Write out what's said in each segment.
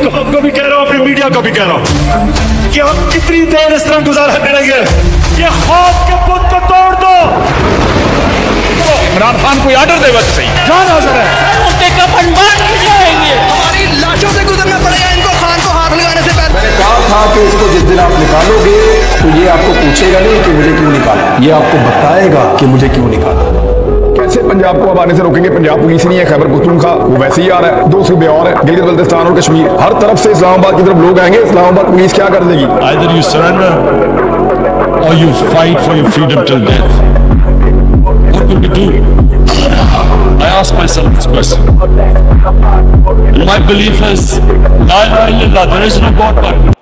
भी भी कह रहा हूं अपनी मीडिया को भी कह रहा हूं कि हम कितनी देर इस तरह गुजारा करेंगे ये खौफ के बुत को तोड़ दो इमरान खान कोई ऑर्डर दे वक्त सही जान हाजिर है का हमारी लाशों से गुजरना पड़ेगा इनको खान को हाथ लगाने से पहले मैंने कहा था कि इसको जिस दिन आप निकालोगे तो ये आपको पूछेगा नहीं कि मुझे क्यों निकाला ये आपको बताएगा कि मुझे क्यों निकाला वैसे पंजाब को अब आने से रोकेंगे पंजाब पुलिस नहीं है खैबर पख्तूनखा वो वैसे ही आ रहा है दूसरी बेहर है गिलगित बल्तिस्तान और कश्मीर हर तरफ से इस्लामाबाद की तरफ लोग आएंगे इस्लामाबाद पुलिस क्या कर देगी Either you surrender or you fight for your freedom till death. What will we do? I ask myself this question. And my belief is, La ilaha illallah, there is no God but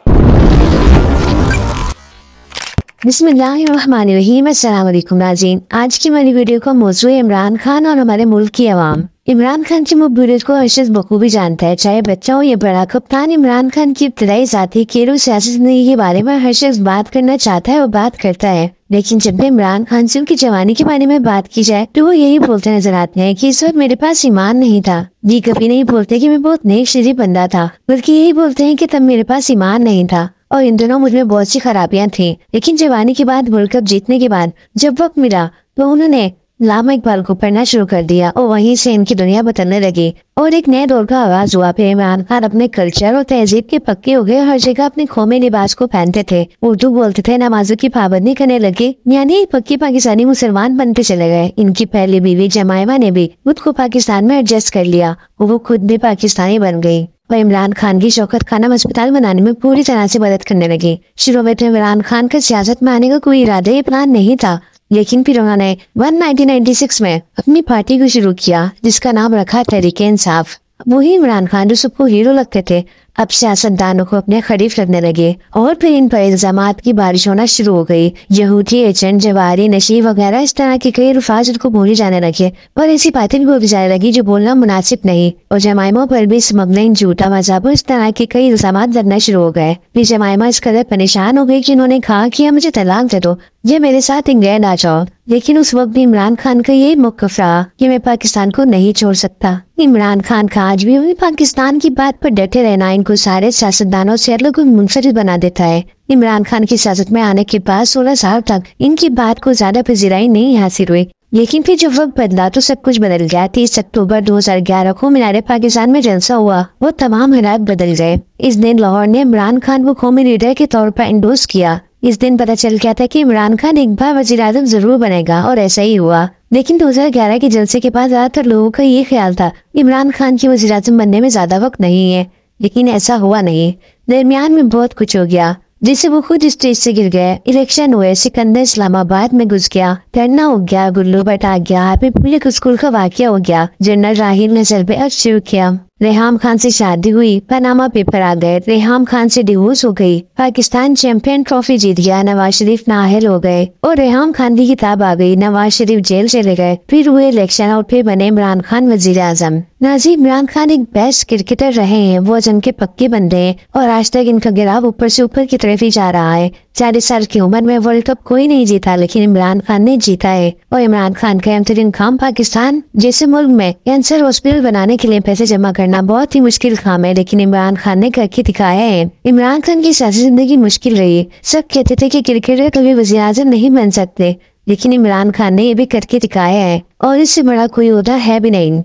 बिसमीम नाजीन आज की मेरी video का मौजूद इमरान खान और हमारे मुल्क की आवाम इमरान खान की मकबूलियत को अर्शद बखूबी जानता है चाहे बच्चा हो या बड़ा कप्तान इमरान खान की इब्तदाई साथी केरू सियासी जिंदगी के बारे में हर शख्स बात करना चाहता है और बात करता है लेकिन जब भी इमरान खान से उनकी जवानी के बारे में बात की जाए तो वो यही बोलते नजर आते हैं कि इस वक्त मेरे पास ईमान नहीं था जी कभी नहीं बोलते कि मैं बहुत नेक शरीफ बंदा था बल्कि यही बोलते हैं कि तब मेरे पास ईमान नहीं था और इन मुझ मुझमें बहुत सी खराबियां थी लेकिन जवानी के बाद वर्ल्ड कप जीतने के बाद जब वक्त मिला तो उन्होंने लामा इकबाल को पढ़ना शुरू कर दिया और वहीं से इनकी दुनिया बदलने लगी और एक नए दौर का आवाज हुआ फिर इमरान खान अपने कल्चर और तहजीब के पक्के हो गए हर जगह अपने खोमे लिबास को पहनते थे उर्दू बोलते थे नमाजों की पाबंदी करने लगे यानी पक्के पाकिस्तानी मुसलमान बनते चले गए इनकी पहली बीवी जमायमा ने भी खुद को पाकिस्तान में एडजस्ट कर लिया वो खुद भी पाकिस्तानी बन गयी वह इमरान खान की शौकत खाना अस्पताल बनाने में पूरी तरह से मदद करने लगी शुरू में तो इमरान खान का सियासत में आने का कोई इरादा या प्लान नहीं था लेकिन फिर उन्होंने वन 1996 में अपनी पार्टी को शुरू किया जिसका नाम रखा तरीके इंसाफ वही इमरान खान जो सबको हीरो लगते थे अब सियासतदानों को अपने खरीफ लगने लगे और फिर इन पर इल्जाम की बारिश होना शुरू हो गई यहूदी एजेंट जवारी नशी वगैरह इस तरह की कई रुफाज उनको बोली जाने लगे और ऐसी बातें भी बोली जाने लगी जो बोलना मुनासिब नहीं और जमाइमों पर भी स्मगलिंग झूठा मजाबों इस तरह के कई इल्जाम लगना शुरू हो गए फिर जमाइमा इस कदर परेशान हो गयी की उन्होंने कहा की मुझे तलाक दे दो ये मेरे साथ इंग्लैंड आ जाओ लेकिन उस वक्त भी इमरान खान का ये मौकफ रहा कि मैं पाकिस्तान को नहीं छोड़ सकता इमरान खान का आज भी पाकिस्तान की बात पर डटे रहना को सारे सियासतदानों से अलग मुनफरद बना देता है इमरान खान की सियासत में आने के बाद सोलह साल तक इनकी बात को ज्यादा पजीराई नहीं हासिल हुई लेकिन फिर जब वक्त बदला तो सब कुछ बदल गया तीस अक्टूबर 2011 को मीनारे पाकिस्तान में जलसा हुआ वो तमाम हालात बदल गए इस दिन लाहौर ने इमरान खान को कौमी लीडर के तौर पर इंडोज किया इस दिन पता चल गया था कि इमरान खान एक बार वजीर आजम जरूर बनेगा और ऐसा ही हुआ लेकिन 2011 के जलसे के बाद ज्यादातर लोगों का ये ख्याल था इमरान खान की वजीर बनने में ज्यादा वक्त नहीं है लेकिन ऐसा हुआ नहीं दरमियान में बहुत कुछ हो गया जिसे वो खुद स्टेज से गिर गए इलेक्शन हुए सिकंदर इस्लामाबाद में घुस गया धरना हो गया गुल्लू बट आ गया फिर पुलिक स्कूल का वाक्य हो गया जनरल राहिल ने सर पे अब शिव किया रेहम खान से शादी हुई पनामा पेपर आ गए रेहम खान से डिवोर्स हो गई पाकिस्तान चैंपियन ट्रॉफी जीत गया नवाज शरीफ नाहल हो गए और रेहम खान की किताब आ गई नवाज शरीफ जेल चले गए फिर हुए इलेक्शन और फिर बने इमरान खान वजीर आजम नाजी इमरान खान एक बेस्ट क्रिकेटर रहे हैं वो अजम के पक्के बन रहे हैं और आज तक इनका गिराव ऊपर से ऊपर की तरफ ही जा रहा है चालीस साल की उम्र में वर्ल्ड कप कोई नहीं जीता लेकिन इमरान खान ने जीता है और इमरान खान का तरीन खाम पाकिस्तान जैसे मुल्क में कैंसर हॉस्पिटल बनाने के लिए पैसे जमा कर करना बहुत ही मुश्किल काम है लेकिन इमरान खान ने करके दिखाया है इमरान खान की सियासी जिंदगी मुश्किल रही सब कहते थे कि क्रिकेटर कभी वजी नहीं बन सकते लेकिन इमरान खान ने यह भी करके दिखाया है और इससे बड़ा कोई उदा है भी नहीं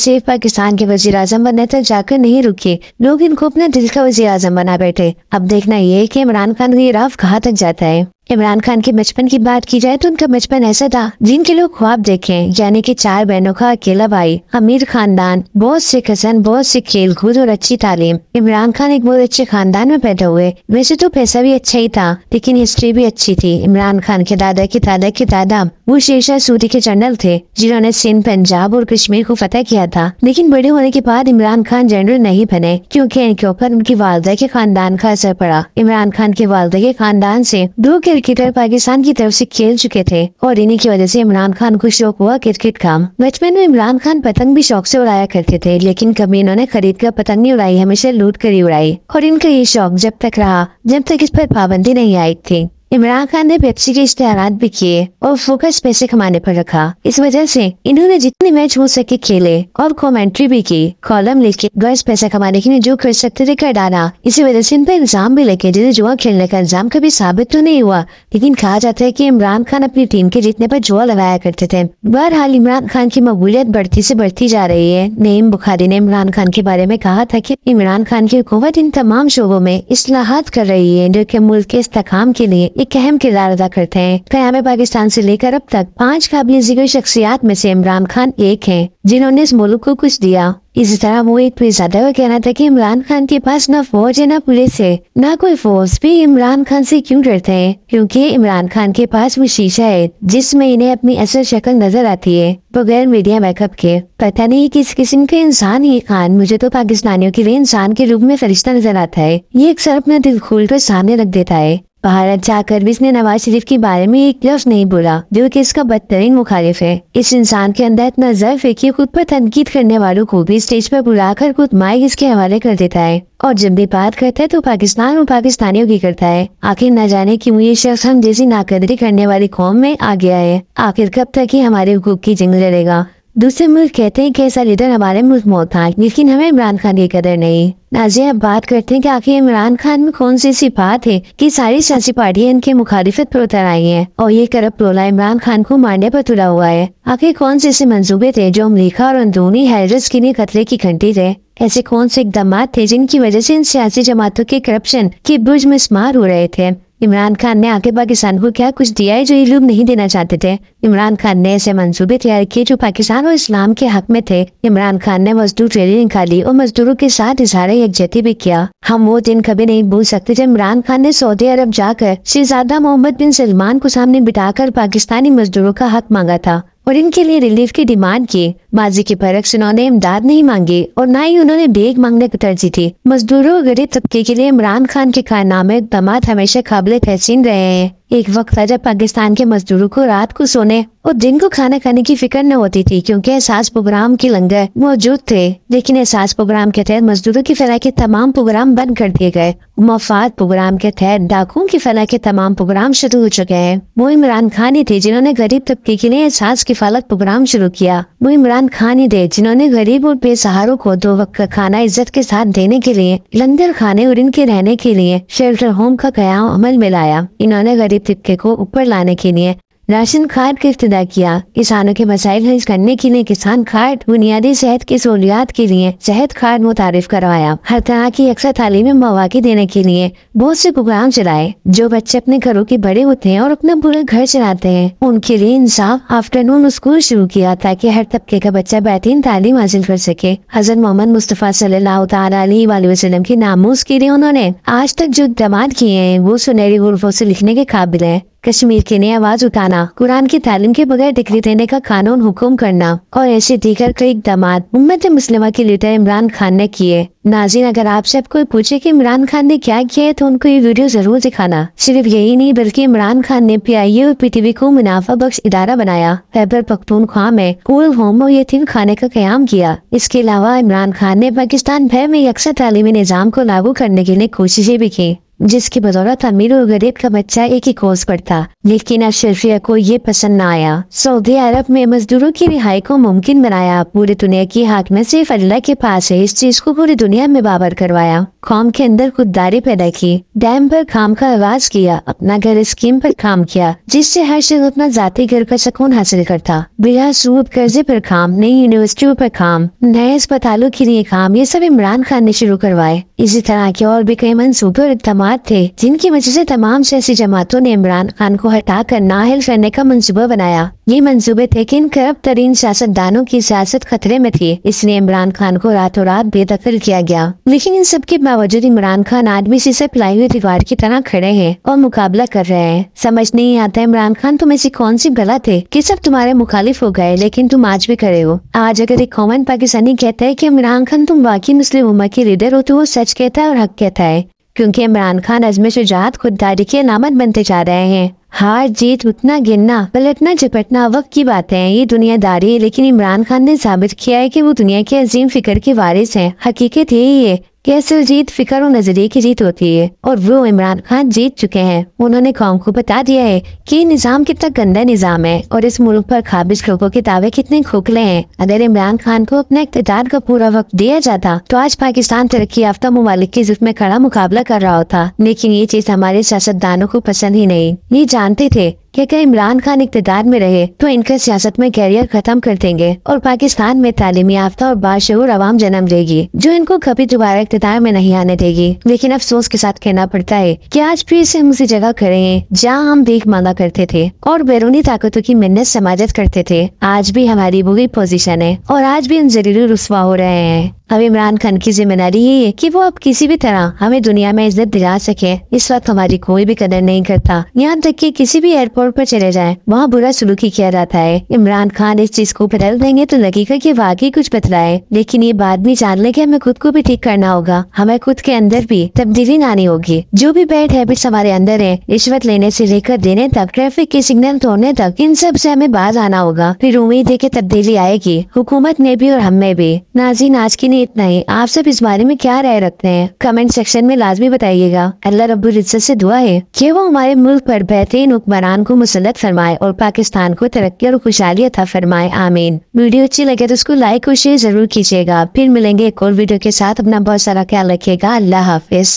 सिर्फ पाकिस्तान के वजीर आजम बनने तक जाकर नहीं रुके लोग इनको अपने दिल का वजी आजम बना बैठे अब देखना ये कि इमरान खान की ये राफ कहाँ तक जाता है इमरान खान के बचपन की बात की जाए तो उनका बचपन ऐसा था जिनके लोग ख्वाब देखे यानी कि चार बहनों का अकेला भाई अमीर खानदान बहुत से कसन बहुत से खेल कूद और अच्छी तालीम इमरान खान एक बहुत अच्छे खानदान में पैदा हुए वैसे तो पैसा भी अच्छा ही था लेकिन हिस्ट्री भी अच्छी थी इमरान खान के दादा के दादा के दादा वो शेरशाह सूरी के जनरल थे जिन्होंने सिंध पंजाब और कश्मीर को फतेह किया था लेकिन बड़े होने के बाद इमरान खान जनरल नहीं बने क्योंकि इनके ऊपर उनकी वालदा के खानदान का असर पड़ा इमरान खान के वालदा के खानदान से दो क्रिकेटर पाकिस्तान की तरफ से खेल चुके थे और इन्हीं की वजह से इमरान खान को शौक हुआ क्रिकेट का बचपन में इमरान खान पतंग भी शौक ऐसी उड़ाया करते थे लेकिन कभी इन्होंने खरीद कर पतंग नहीं उड़ाई हमेशा लूट कर ही उड़ाई और इनका ये शौक जब तक रहा जब तक इस पर पाबंदी नहीं आई थी इमरान खान ने पेप्सी के इश्तेहार भी किए और फोकस पैसे कमाने पर रखा इस वजह से इन्होंने जितने मैच हो सके खेले और कमेंट्री भी की कॉलम लिखे गर्ज पैसा कमाने के लिए जो कर सकते थे कर डाला इसी वजह से इन पर इल्जाम भी लगे जिन्हें जुआ खेलने का इल्जाम कभी साबित तो नहीं हुआ लेकिन कहा जाता है की इमरान खान अपनी टीम के जीतने पर जुआ लगाया करते थे बहरहाल इमरान खान की मकबूलियत बढ़ती ऐसी बढ़ती जा रही है नईम बुखारी ने इमरान खान के बारे में कहा था की इमरान खान की हुकूमत इन तमाम शोबों में इस्लाहत कर रही है जो की मुल्क के इस्तेकाम के लिए एक अहम किरदार अदा करते हैं कयाम पाकिस्तान से लेकर अब तक पांच काबिल जिक्र शख्सियात में से इमरान खान एक हैं जिन्होंने इस मुल्क को कुछ दिया इसी तरह मोहित पे यादव कहना था कि इमरान खान के पास ना फौज है ना पुलिस है ना कोई फोर्स भी इमरान खान से क्यों डरते हैं क्योंकि इमरान खान के पास वो शीशा है जिसमें इन्हें अपनी असल शक्ल नजर आती है बगैर मीडिया बैकअप के पता नहीं किस किस्म के इंसान ही खान मुझे तो पाकिस्तानियों के लिए इंसान के रूप में फरिश्ता नजर आता है ये अक्सर अपना दिल खोल कर सामने रख देता है भारत जाकर भी इसने नवाज शरीफ के बारे में एक लफ्ज नहीं बोला जो कि इसका बदतरीन मुखालिफ है इस इंसान के अंदर इतना जर्फ है कि खुद पर तनकीद करने वालों को भी स्टेज पर बुलाकर खुद माइक इसके हवाले कर देता है और जब भी बात करता है तो पाकिस्तान और पाकिस्तानियों की करता है आखिर न जाने की ये शख्स हम जैसी नाकदरी करने वाली कौम में आ गया है आखिर कब तक ही हमारे हुकूक की जंग लड़ेगा दूसरे मुल्क कहते हैं कि ऐसा लीडर हमारे मुल्क मौत था लेकिन हमें इमरान खान की कदर नहीं नाजिया अब बात करते हैं कि आखिर इमरान खान में कौन सी ऐसी बात है कि सारी सियासी पार्टियां इनके मुखालिफत पर उतर आई हैं और ये करप टोला इमरान खान को मारने पर तुला हुआ है आखिर कौन से ऐसे मंसूबे थे जो अमरीका और अंदरूनी हैरस के लिए खतरे की घंटी थे ऐसे कौन से इकदाम थे जिनकी वजह से इन सियासी जमातों के करप्शन के बुर्ज मिसमार हो रहे थे इमरान खान ने आके पाकिस्तान को क्या कुछ दिया है जो ये लोग नहीं देना चाहते थे इमरान खान ने ऐसे मंसूबे तैयार किए जो पाकिस्तान और इस्लाम के हक में थे इमरान खान ने मजदूर रैली निकाली और मजदूरों के साथ इशारे यकजहती भी किया हम वो दिन कभी नहीं भूल सकते जब इमरान खान ने सऊदी अरब जाकर शहजादा मोहम्मद बिन सलमान को सामने बिठा पाकिस्तानी मजदूरों का हक मांगा था और इनके लिए रिलीफ की डिमांड की माजी के पर उन्होंने इमदाद नहीं मांगी और न ही उन्होंने बेग मांगने को तरजीह थी मजदूरों और गरीब तबके के लिए इमरान खान के कारनामे इकदाम हमेशा काबिल तहसीन रहे हैं एक वक्त था जब पाकिस्तान के मजदूरों को रात को सोने और दिन को खाना खाने की फिक्र न होती थी क्योंकि एहसास प्रोग्राम के लंगर मौजूद थे लेकिन एहसास प्रोग्राम के तहत मजदूरों की फलाह के तमाम प्रोग्राम बंद कर दिए गए मफाद प्रोग्राम के तहत डाकुओं की फलाह के तमाम प्रोग्राम शुरू हो चुके हैं वो इमरान खान ही थे जिन्होंने गरीब तबके के लिए एहसास की फालत प्रोग्राम शुरू किया वो इमरान इमरान खान ही थे जिन्होंने गरीब और बेसहारों को दो वक्त का खाना इज्जत के साथ देने के लिए लंगर खाने और इनके रहने के लिए शेल्टर होम का कयाम अमल मिलाया इन्होंने गरीब तबके को ऊपर लाने के लिए राशन कार्ड का इब्तदा किया किसानों के मसाइल हल करने के लिए किसान कार्ड बुनियादी सेहत की सहूलियात के लिए सेहत कार्ड मुतारफ करवाया हर तरह की अक्सर तालीमी मौाक़े देने के लिए बहुत से प्रोग्राम चलाए जो बच्चे अपने घरों के बड़े होते हैं और अपना पूरा घर चलाते हैं उनके लिए इंसाफ आफ्टरनून स्कूल शुरू किया ताकि हर तबके का बच्चा बेहतरीन तालीम हासिल कर सके हजरत मोहम्मद मुस्तफ़ा सल्लल्लाहु अलैहि के नामोज के लिए उन्होंने आज तक जो इकदाम किए हैं वो सुनहरी गुरफों से लिखने के काबिल है कश्मीर के लिए आवाज उठाना कुरान की तालीम के बगैर डिग्री देने का कानून हुक्म करना और ऐसे दीगर कई इकदाम उम्मत मुस्लिमा के लीडर इमरान खान ने किए नाजिन अगर आप सब कोई पूछे कि इमरान खान ने क्या किया है तो उनको ये वीडियो जरूर दिखाना सिर्फ यही नहीं बल्कि इमरान खान ने पी आई ए और पी टी वी को मुनाफा बख्श इदारा बनाया पख्तून पख्तूनख्वा में ओल्ड होम और यथीम खाने का क्याम किया इसके अलावा इमरान खान ने पाकिस्तान भर में अक्सर तालीमी निज़ाम को लागू करने के लिए कोशिशें भी की जिसकी बदौलत अमीर और गरीब का बच्चा एक ही कोर्स पर था लेकिन अशरफिया को ये पसंद न आया सऊदी अरब में मजदूरों की रिहाई को मुमकिन बनाया पूरे दुनिया की हाक में सिर्फ अल्लाह के पास है इस चीज को पूरी दुनिया में बाबर करवाया कौम के अंदर खुददारी पैदा की डैम पर काम का आवाज किया अपना घर स्कीम पर काम किया जिससे हर शख्स अपना जाती घर का सुकून हासिल करता बिना सूब कर्जे पर काम नई यूनिवर्सिटियों पर काम नए अस्पतालों के लिए काम ये सब इमरान खान ने शुरू करवाए इसी तरह के और भी कई मनसूबे और इकदाम जमात थे जिनकी वजह से तमाम सियासी जमातों ने इमरान खान को हटाकर नाहल करने का मंसूबा बनाया ये मंसूबे थे कि इन खरब तरीन सियासतदानों की सियासत खतरे में थी इसलिए इमरान खान को रातों रात बेदखल किया गया लेकिन इन सब के बावजूद इमरान खान आदमी से पिलाई हुई दीवार की तरह खड़े हैं और मुकाबला कर रहे हैं समझ नहीं आता इमरान खान तुम ऐसी कौन सी गलत है की सब तुम्हारे मुखालिफ हो गए लेकिन तुम आज भी खड़े हो आज अगर एक कॉमन पाकिस्तानी कहता है की इमरान खान तुम वाकई मुस्लिम उमर के लीडर हो तो वो सच कहता है और हक कहता है क्योंकि इमरान खान अजमे शुजात खुददारी के नामत बनते जा रहे हैं हार जीत उतना गिरना पलटना झपटना वक्त की बातें हैं ये दुनियादारी है लेकिन इमरान खान ने साबित किया है कि वो दुनिया के अजीम फिक्र के वारिस हैं हकीकत यही है ये असल जीत फिक्र और नजरिए की जीत होती है और वो इमरान खान जीत चुके हैं उन्होंने कौम को बता दिया है कि निज़ाम कितना गंदा निज़ाम है और इस मुल्क पर खाबिज लोगों के दावे कितने खोखले हैं अगर इमरान खान को अपने इकतदार का पूरा वक्त दिया जाता तो आज पाकिस्तान तरक्की याफ्ता ममालिक की जिद में खड़ा मुकाबला कर रहा होता लेकिन ये चीज़ हमारे सियासतदानों को पसंद ही नहीं ये जानते थे कि अगर इमरान खान इकतदार में रहे तो इनका सियासत में कैरियर खत्म कर देंगे और पाकिस्तान में तालीमी याफ्ता और बाशूर आवाम जन्म लेगी जो इनको कभी दोबारा इकतदार में नहीं आने देगी लेकिन अफसोस के साथ कहना पड़ता है की आज फिर से हम उसी जगह खड़े हैं जहाँ हम भीख मांगा करते थे और बैरूनी ताकतों की मिन्नत समाजत करते थे आज भी हमारी बुरी पोजिशन है और आज भी हम जरूरी रुसवा हो रहे हैं अब इमरान खान की जिम्मेदारी यही है कि वो अब किसी भी तरह हमें दुनिया में इज्जत दिला सके इस वक्त हमारी कोई भी कदर नहीं करता यहाँ तक कि किसी भी एयरपोर्ट पर चले जाए वहाँ बुरा सुलूक ही किया जाता है इमरान खान इस चीज को बदल देंगे तो लगेगा कि वाकई कुछ बदला लेकिन ये बात भी जान ले हमें खुद को भी ठीक करना होगा हमें खुद के अंदर भी तब्दीली लानी होगी जो भी बैड हैबिट्स हमारे अंदर है रिश्वत लेने ऐसी लेकर देने तक ट्रैफिक के सिग्नल तोड़ने तक इन सब ऐसी हमें बाज आना होगा फिर उम्मीद है की तब्दीली आएगी हुकूमत ने भी और हमें भी नाजीन आज की लिए इतना ही आप सब इस बारे में क्या राय रखते हैं कमेंट सेक्शन में लाजमी बताइएगा अल्लाह रब्बुल इज्जत से दुआ है कि वो हमारे मुल्क पर बेहतरीन हुक्मरान को मुसलत फरमाए और पाकिस्तान को तरक्की और खुशहाली अथा फरमाए आमीन वीडियो अच्छी लगे तो उसको लाइक और शेयर जरूर कीजिएगा फिर मिलेंगे एक और वीडियो के साथ अपना बहुत सारा ख्याल रखेगा अल्लाह हाफिज